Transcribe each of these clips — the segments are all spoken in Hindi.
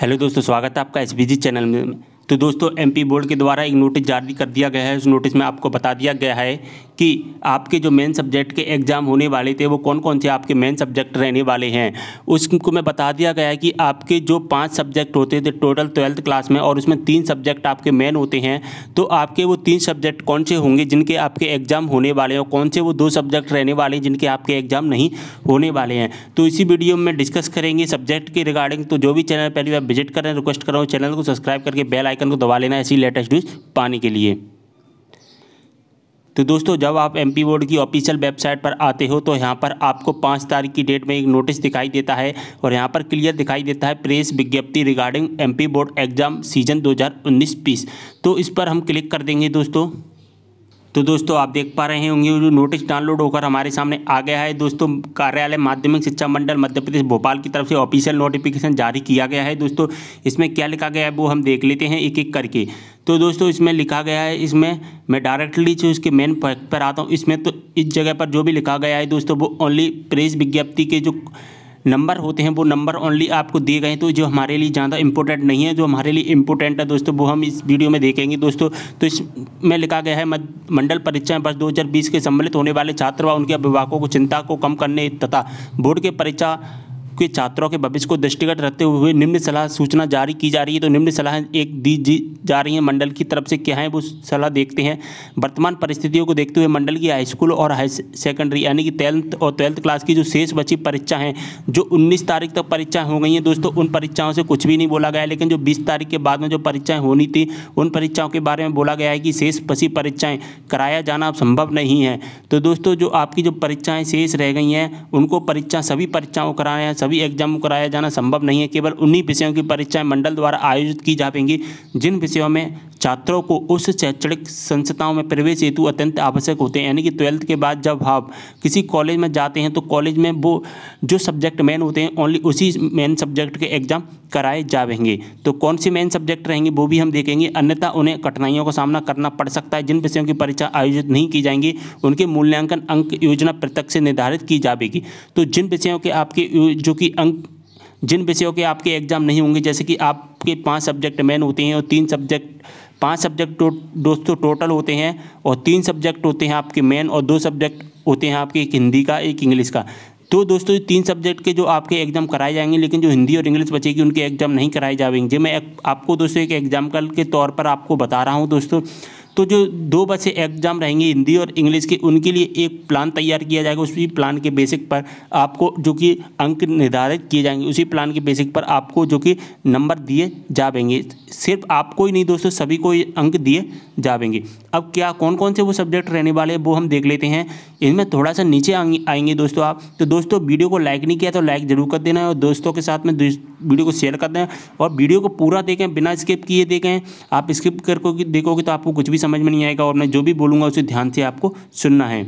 हेलो दोस्तों स्वागत है आपका एस चैनल में तो दोस्तों एमपी बोर्ड के द्वारा एक नोटिस जारी कर दिया गया है उस नोटिस में आपको बता दिया गया है कि आपके जो मेन सब्जेक्ट के एग्ज़ाम होने वाले थे वो कौन कौन से आपके मेन सब्जेक्ट रहने वाले हैं उसको मैं बता दिया गया है कि आपके जो पाँच सब्जेक्ट होते थे टोटल ट्वेल्थ क्लास में और उसमें तीन सब्जेक्ट आपके मेन होते हैं तो आपके वो तीन सब्जेक्ट कौन से होंगे जिनके आपके एग्ज़ाम होने वाले हैं कौन से वो दो सब्जेक्ट रहने वाले हैं जिनके आपके एग्ज़ाम नहीं होने वाले हैं तो इसी वीडियो में डिस्कस करेंगे सब्जेक्ट के रिगार्डिंग तो जो भी चैनल पहली बार विजिट करें रिक्वेस्ट कर रहा हूँ चैनल को सब्सक्राइब करके बेल आइकन को दबा लेना ऐसी लेटेस्ट न्यूज़ पाने के लिए तो दोस्तों जब आप एम बोर्ड की ऑफिशियल वेबसाइट पर आते हो तो यहाँ पर आपको पाँच तारीख की डेट में एक नोटिस दिखाई देता है और यहाँ पर क्लियर दिखाई देता है प्रेस विज्ञप्ति regarding M board exam season दो हज़ार तो इस पर हम क्लिक कर देंगे दोस्तों तो दोस्तों आप देख पा रहे होंगे जो नोटिस डाउनलोड होकर हमारे सामने आ गया है दोस्तों कार्यालय माध्यमिक शिक्षा मंडल मध्य प्रदेश भोपाल की तरफ से ऑफिशियल नोटिफिकेशन जारी किया गया है दोस्तों इसमें क्या लिखा गया है वो हम देख लेते हैं एक एक करके तो दोस्तों इसमें लिखा गया है इसमें मैं डायरेक्टली जो इसके मेन पर आता हूँ इसमें तो इस जगह पर जो भी लिखा गया है दोस्तों वो ओनली प्रेस विज्ञप्ति के जो नंबर होते हैं वो नंबर ओनली आपको दिए गए तो जो हमारे लिए ज़्यादा इंपॉर्टेंट नहीं है जो हमारे लिए इंपॉर्टेंट है दोस्तों वो हम इस वीडियो में देखेंगे दोस्तों तो इसमें लिखा गया है मंडल परीक्षाएं वर्ष दो के सम्मिलित होने वाले छात्र व उनके अभिभावकों को चिंता को कम करने तथा बोर्ड के परीक्षा के छात्रों के भविष्य को दृष्टिगत रखते हुए निम्न सलाह सूचना जारी की जा रही है तो निम्न सलाह एक दी जा रही है मंडल की तरफ से क्या है वो सलाह देखते हैं वर्तमान परिस्थितियों को देखते हुए मंडल की हाईस्कूल और हाई सेकेंडरी यानी कि टेंथ और ट्वेल्थ क्लास की जो शेष बची परीक्षा हैं जो उन्नीस तारीख तक परीक्षाएँ हो गई हैं दोस्तों उन परीक्षाओं से कुछ भी नहीं बोला गया लेकिन जो बीस तारीख के बाद में जो परीक्षाएँ होनी थी उन परीक्षाओं के बारे में बोला गया है कि शेष बची परीक्षाएँ कराया जाना संभव नहीं है तो दोस्तों जो आपकी जो परीक्षाएँ शेष रह गई हैं उनको परीक्षा सभी परीक्षाओं को हैं सभी एग्जाम कराया जाना संभव नहीं है केवल उन्हीं विषयों की परीक्षाएं मंडल द्वारा आयोजित की जा पाएंगी जिन विषयों में छात्रों को उस शैक्षणिक संस्थाओं में प्रवेश हेतु अत्यंत आवश्यक होते हैं यानी कि ट्वेल्थ के बाद जब आप किसी कॉलेज में जाते हैं तो कॉलेज में वो जो सब्जेक्ट मेन होते हैं ओनली उसी मेन सब्जेक्ट के एग्ज़ाम कराए जाएंगे तो कौन से मेन सब्जेक्ट रहेंगे वो भी हम देखेंगे अन्यथा उन्हें कठिनाइयों का सामना करना पड़ सकता है जिन विषयों की परीक्षा आयोजित नहीं की जाएंगी उनके मूल्यांकन अंक योजना प्रत्यक्ष से निर्धारित की जाएगी तो जिन विषयों के आपके जो कि अंक जिन विषयों के आपके एग्जाम नहीं होंगे जैसे कि आपके पांच सब्जेक्ट मेन होते हैं और तीन सब्जेक्ट पाँच सब्जेक्ट तो, दोस्तों टोटल होते हैं और तीन सब्जेक्ट होते हैं आपके मेन और दो सब्जेक्ट होते हैं आपके एक हिंदी का एक इंग्लिश का तो दोस्तों तीन सब्जेक्ट के जो आपके एग्जाम कराए जाएंगे लेकिन जो हिंदी और इंग्लिश बचेगी उनके एग्जाम नहीं कराए जाएंगे मैं आपको दोस्तों एक एग्जाम्पल के तौर पर आपको बता रहा हूँ दोस्तों तो जो दो बसें एग्जाम रहेंगे हिंदी और इंग्लिश के उनके लिए एक प्लान तैयार किया जाएगा उसी प्लान के बेसिक पर आपको जो कि अंक निर्धारित किए जाएंगे उसी प्लान के बेसिक पर आपको जो कि नंबर दिए जाएंगे सिर्फ आपको ही नहीं दोस्तों सभी को अंक दिए जाएंगे अब क्या कौन कौन से वो सब्जेक्ट रहने वाले हैं वो हम देख लेते हैं इनमें थोड़ा सा नीचे आएंगे दोस्तों आप तो दोस्तों वीडियो को लाइक नहीं किया तो लाइक जरूर कर देना और दोस्तों के साथ में वीडियो को शेयर कर देना और वीडियो को पूरा देखें बिना स्किप किए देखें आप स्किप करके देखोगे तो आपको कुछ भी समझ में नहीं आएगा और मैं जो भी बोलूँगा उसे ध्यान से आपको सुनना है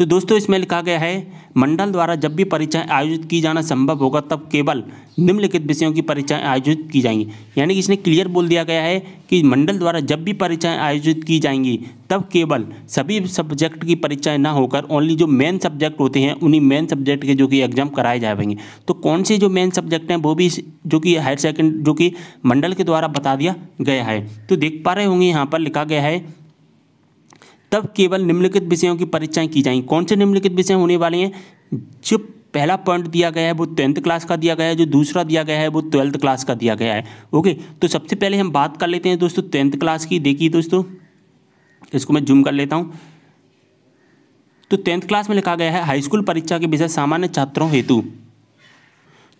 तो दोस्तों इसमें लिखा गया है मंडल द्वारा जब भी परीक्षाएं आयोजित की जाना संभव होगा तब केवल निम्नलिखित विषयों की परीक्षाएं आयोजित की जाएंगी यानी कि इसने क्लियर बोल दिया गया है कि मंडल द्वारा जब भी परीक्षाएं आयोजित की जाएंगी तब केवल सभी सब्जेक्ट की परीक्षाएं ना होकर ओनली जो मेन सब्जेक्ट होते हैं उन्हीं मेन सब्जेक्ट के जो कि एग्जाम कराए जाएंगे तो कौन से जो मेन सब्जेक्ट हैं वो भी जो कि हायर सेकेंड जो कि मंडल के द्वारा बता दिया गया है तो देख पा रहे होंगे यहाँ पर लिखा गया है तब केवल निम्नलिखित विषयों की परीक्षाएं की जाएंगी कौन से निम्नलिखित विषय होने वाले हैं जो पहला पॉइंट दिया गया है वो टेंथ क्लास का दिया गया है जो दूसरा दिया गया है वो ट्वेल्थ क्लास का दिया गया है ओके तो सबसे पहले हम बात कर लेते हैं दोस्तों टेंथ क्लास की देखिए दोस्तों इसको मैं जूम कर लेता हूँ तो टेंथ क्लास में लिखा गया है हाई स्कूल परीक्षा के विषय सामान्य छात्रों हेतु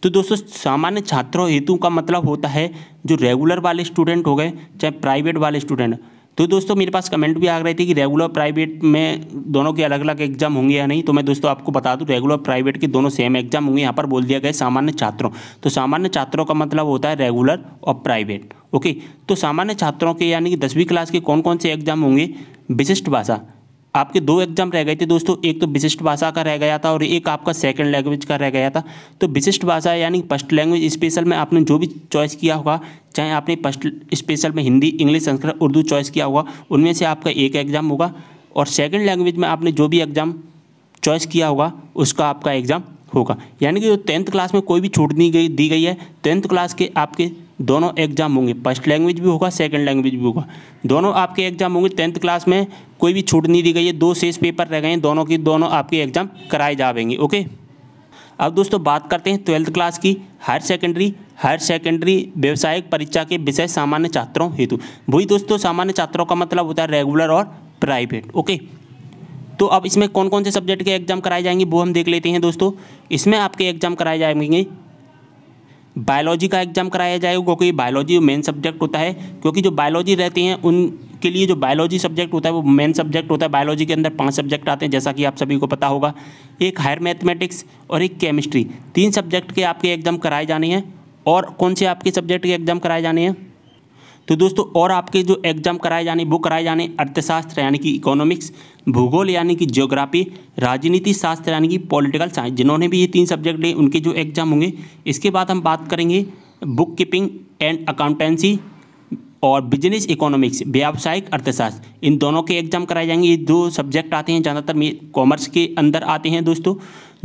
तो दोस्तों सामान्य छात्रों हेतु का मतलब होता है जो रेगुलर वाले स्टूडेंट हो गए चाहे प्राइवेट वाले स्टूडेंट तो दोस्तों मेरे पास कमेंट भी आ रहे थे कि रेगुलर प्राइवेट में दोनों के अलग अलग एग्जाम होंगे या नहीं तो मैं दोस्तों आपको बता दूं रेगुलर प्राइवेट के दोनों सेम एग्जाम होंगे यहाँ पर बोल दिया गया सामान्य छात्रों तो सामान्य छात्रों का मतलब होता है रेगुलर और प्राइवेट ओके तो सामान्य छात्रों के यानी कि दसवीं क्लास के कौन कौन से एग्जाम होंगे विशिष्ट भाषा आपके दो एग्जाम रह गए थे दोस्तों एक तो विशिष्ट भाषा का रह गया था और एक आपका सेकंड लैंग्वेज का रह गया था तो विशिष्ट भाषा यानी फर्स्ट लैंग्वेज स्पेशल में आपने जो भी चॉइस किया होगा चाहे आपने फर्स्ट स्पेशल में हिंदी इंग्लिश संस्कृत उर्दू चॉइस किया होगा उनमें से आपका एक एग्ज़ाम होगा और सेकेंड लैंग्वेज में आपने जो भी एग्ज़ाम चॉइस किया होगा उसका आपका एग्ज़ाम होगा यानी कि जो टेंथ क्लास में कोई भी छूट नहीं गई दी गई है टेंथ क्लास के आपके दोनों एग्जाम होंगे फर्स्ट लैंग्वेज भी होगा सेकंड लैंग्वेज भी होगा दोनों आपके एग्जाम होंगे टेंथ क्लास में कोई भी छूट नहीं दी गई है दो शेष पेपर रह गए हैं दोनों की दोनों आपके एग्जाम कराए जाएंगे ओके अब दोस्तों बात करते हैं ट्वेल्थ क्लास की हायर सेकेंडरी हायर सेकेंडरी व्यवसायिक परीक्षा के विषय सामान्य छात्रों हेतु वही दोस्तों सामान्य छात्रों का मतलब होता है रेगुलर और प्राइवेट ओके तो अब इसमें कौन कौन से सब्जेक्ट के एग्जाम कराए जाएंगे वो हम देख लेते हैं दोस्तों इसमें आपके एग्जाम कराए जाएंगे बायोलॉजी का एग्जाम कराया जाएगा क्योंकि बायोलॉजी मेन सब्जेक्ट होता है क्योंकि जो बायोलॉजी रहते हैं उन के लिए जो बायोलॉजी सब्जेक्ट होता है वो मेन सब्जेक्ट होता है बायोलॉजी के अंदर पाँच सब्जेक्ट आते हैं जैसा कि आप सभी को पता होगा एक हायर मैथमेटिक्स और एक केमिस्ट्री तीन सब्जेक्ट के आपके एग्जाम कराए जाने हैं और कौन से आपके सब्जेक्ट के एग्जाम कराए जाने हैं तो दोस्तों और आपके जो एग्जाम कराए जाने वो कराए जाने अर्थशास्त्र यानी कि इकोनॉमिक्स भूगोल यानी कि ज्योग्राफी राजनीति शास्त्र यानी कि पॉलिटिकल साइंस जिन्होंने भी ये तीन सब्जेक्ट लिए उनके जो एग्जाम होंगे इसके बाद हम बात करेंगे बुक कीपिंग एंड अकाउंटेंसी और बिजनेस इकोनॉमिक्स व्यावसायिक अर्थशास्त्र इन दोनों के एग्जाम कराए जाएंगे ये दो सब्जेक्ट आते हैं ज़्यादातर कॉमर्स के अंदर आते हैं दोस्तों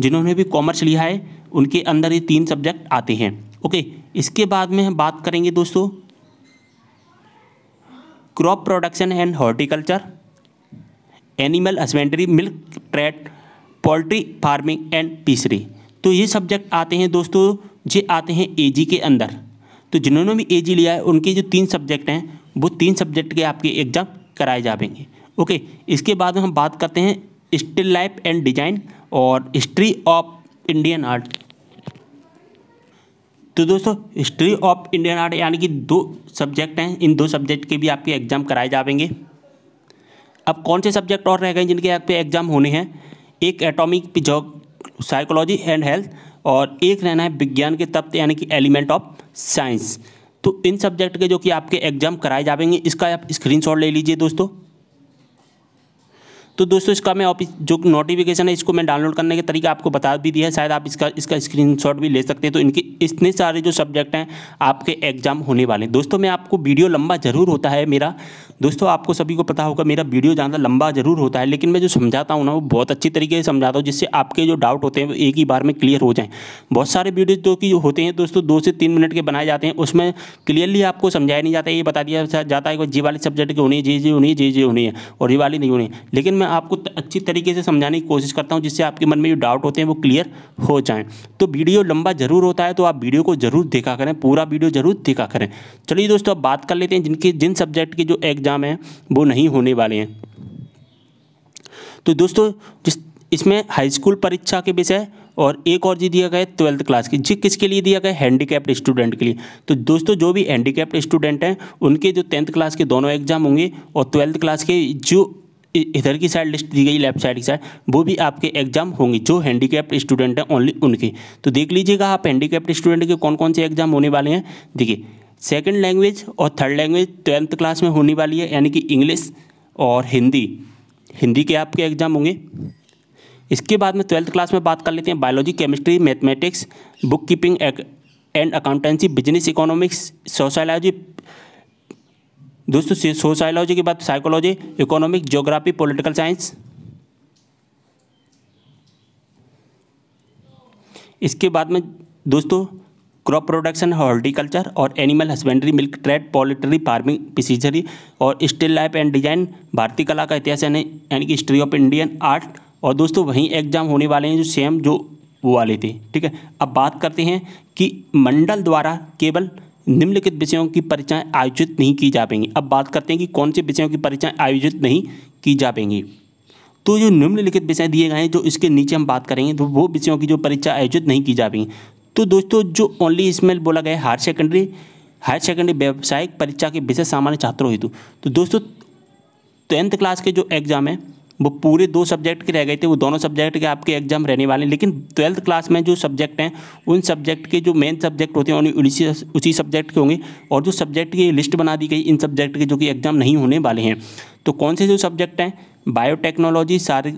जिन्होंने भी कॉमर्स लिया है उनके अंदर ये तीन सब्जेक्ट आते हैं ओके इसके बाद में हम बात करेंगे दोस्तों crop production and horticulture animal husbandry milk trade poultry farming and fishery तो ये सब्जेक्ट आते हैं दोस्तों जे आते हैं एजी के अंदर तो जिन्होंने भी ए लिया है उनके जो तीन सब्जेक्ट हैं वो तीन सब्जेक्ट के आपके एग्ज़ाम कराए जाएंगे ओके इसके बाद हम बात करते हैं स्टिल लाइफ एंड डिजाइन और हिस्ट्री ऑफ इंडियन आर्ट तो दोस्तों हिस्ट्री ऑफ इंडियन आर्ट यानी कि दो सब्जेक्ट हैं इन दो सब्जेक्ट के भी आपके एग्ज़ाम कराए जाएंगे अब कौन से सब्जेक्ट और रह गए जिनके आपके एग्ज़ाम होने हैं एक एटॉमिक पिजॉग साइकोलॉजी एंड हेल्थ और एक रहना है विज्ञान के तत्व यानी कि एलिमेंट ऑफ साइंस तो इन सब्जेक्ट के जो कि आपके एग्जाम कराए जाएंगे इसका आप स्क्रीनशॉट ले लीजिए दोस्तों तो दोस्तों इसका मैं ऑफिस जो नोटिफिकेशन है इसको मैं डाउनलोड करने का तरीका आपको बता भी दिया है शायद आप इसका इसका स्क्रीनशॉट भी ले सकते हैं तो इनके इतने सारे जो सब्जेक्ट हैं आपके एग्जाम होने वाले हैं दोस्तों मैं आपको वीडियो लंबा ज़रूर होता है मेरा दोस्तों आपको सभी को पता होगा मेरा वीडियो ज़्यादा लंबा जरूर होता है लेकिन मैं जो समझाता हूँ ना वो बहुत अच्छी तरीके से समझाता हूँ जिससे आपके जो डाउट होते हैं वो एक ही बार में क्लियर हो जाएँ बहुत सारे वीडियो जो कि होते हैं दोस्तों दो से तीन मिनट के बनाए जाते हैं उसमें क्लियरली आपको समझाया नहीं जाता ये बता दिया जाता है कि जी वाले सब्जेक्ट के होनी जी जी उन्हीं होनी जी उन्हीं होनी है और ये वाली नहीं होनी है लेकिन मैं आपको अच्छी तरीके से समझाने की कोशिश करता हूँ जिससे आपके मन में जो डाउट होते हैं वो क्लियर हो जाएँ तो वीडियो लंबा जरूर होता है तो आप वीडियो को जरूर देखा करें पूरा वीडियो जरूर देखा करें चलिए दोस्तों अब बात कर लेते हैं जिनके जिन सब्जेक्ट के जो एग्जाम एग्ज़ाम हैं वो नहीं होने वाले हैं तो दोस्तों जिस इसमें हाई स्कूल परीक्षा के विषय और एक और जी दिया गया ट्वेल्थ क्लास की जी किसके लिए दिया गया है हैंडीकैप्ड स्टूडेंट के लिए तो दोस्तों जो भी हैंडीकैप्ड स्टूडेंट हैं उनके जो टेंथ क्लास के दोनों एग्जाम होंगे और ट्वेल्थ क्लास के जो इधर की साइड लिस्ट दी गई लेफ्ट साइड की साइड वो भी आपके एग्जाम होंगे जो हैंडीकैप्ड स्टूडेंट हैं ओनली उनके तो देख लीजिएगा आप हैंडीकैप्ड स्टूडेंट के कौन कौन से एग्जाम होने वाले हैं देखिए सेकेंड लैंग्वेज और थर्ड लैंग्वेज ट्वेल्थ क्लास में होने वाली है यानी कि इंग्लिश और हिंदी हिंदी के आपके एग्ज़ाम होंगे इसके बाद में ट्वेल्थ क्लास में बात कर लेते हैं biology chemistry mathematics book keeping and accountancy business economics sociology दोस्तों सोशलॉजी के बाद psychology economic geography political science इसके बाद में दोस्तों क्रॉप प्रोडक्शन हॉर्टिकल्चर और animal husbandry milk trade poultry farming fishery और स्टिल लाइफ एंड डिजाइन भारतीय कला का इतिहास यानी यानी कि हिस्ट्री ऑफ इंडियन आर्ट और दोस्तों वहीं एग्जाम होने वाले हैं जो सेम जो वो वाले थे ठीक है अब बात करते हैं कि मंडल द्वारा केवल निम्नलिखित विषयों की परीक्षाएँ आयोजित नहीं की जा पाएंगी अब बात करते हैं कि कौन से विषयों की परीक्षाएँ आयोजित नहीं की जा पाएंगी तो जो निम्नलिखित विषय दिए गए हैं जो इसके नीचे हम बात करेंगे तो वो विषयों की जो परीक्षा आयोजित नहीं की जा पाएंगी तो दोस्तों जो ओनली इसमें बोला गया हायर सेकेंडरी हायर सेकेंडरी व्यावसायिक परीक्षा के विशेष सामान्य छात्रों हेतु तो दोस्तों टेंथ क्लास के जो एग्ज़ाम है वो पूरे दो सब्जेक्ट के रह गए थे वो दोनों सब्जेक्ट के आपके एग्जाम रहने वाले हैं लेकिन ट्वेल्थ क्लास में जो सब्जेक्ट हैं उन सब्जेक्ट के जो मेन सब्जेक्ट होते हैं उन्हें उसी सब्जेक्ट के होंगे और जो सब्जेक्ट की लिस्ट बना दी गई इन सब्जेक्ट के जो कि एग्जाम नहीं होने वाले हैं तो कौन से जो सब्जेक्ट हैं बायोटेक्नोलॉजी सारी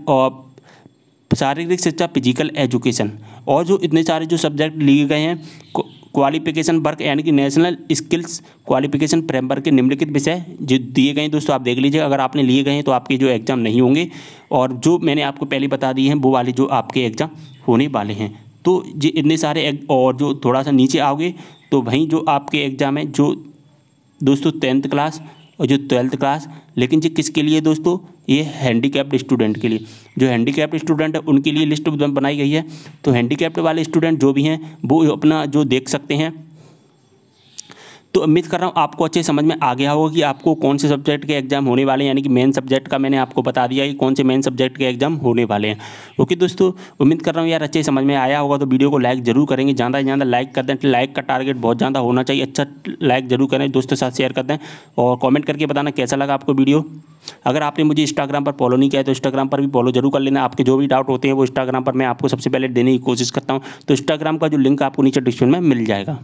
शारीरिक शिक्षा फिजिकल एजुकेशन और जो इतने सारे जो सब्जेक्ट लिए गए हैं क्वालिफिकेशन वर्क यानी कि नेशनल स्किल्स क्वालिफिकेशन फ्रेमवर्क के निम्नलिखित विषय जो दिए गए हैं दोस्तों आप देख लीजिए अगर आपने लिए गए हैं तो आपके जो एग्ज़ाम नहीं होंगे और जो मैंने आपको पहले बता दिए हैं वो वाले जो आपके एग्ज़ाम होने वाले हैं तो ये इतने सारे और जो थोड़ा सा नीचे आओगे तो वहीं जो आपके एग्ज़ाम है जो दोस्तों टेंथ क्लास और जो ट्वेल्थ क्लास लेकिन ये किसके लिए दोस्तों ये हैंडीकैप्ड स्टूडेंट के लिए जो हैंडीकैप्ड स्टूडेंट है उनके लिए लिस्ट बनाई गई है तो हैंडीकैप्ड वाले स्टूडेंट जो भी हैं वो अपना जो देख सकते हैं तो उम्मीद कर रहा हूँ आपको अच्छे समझ में आ गया होगा कि आपको कौन से सब्जेक्ट के एग्जाम होने वाले हैं यानी कि मेन सब्जेक्ट का मैंने आपको बता दिया कि कौन से मेन सब्जेक्ट के एग्जाम होने वाले हैं ओके दोस्तों उम्मीद कर रहा हूँ यार अच्छे समझ में आया होगा तो वीडियो को लाइक जरूर करेंगे ज़्यादा से ज़्यादा लाइक कर दें लाइक तो का टारगेट बहुत ज़्यादा होना चाहिए अच्छा लाइक जरूर करें दोस्तों साथ शेयर कर दें और कॉमेंट करके बताना कैसा लगा आपको वीडियो अगर आपने मुझे इंस्टाग्राम पर फॉलो नहीं किया है तो इंस्टाग्राम पर भी फॉलो जरूर कर लेना आपके जो भी डाउट होते हैं वो इंस्टाग्राम पर मैं आपको सबसे पहले देने की कोशिश करता हूँ तो इंस्टाग्राम का जो लिंक आपको नीचे डिस्क्रिप्शन में मिल जाएगा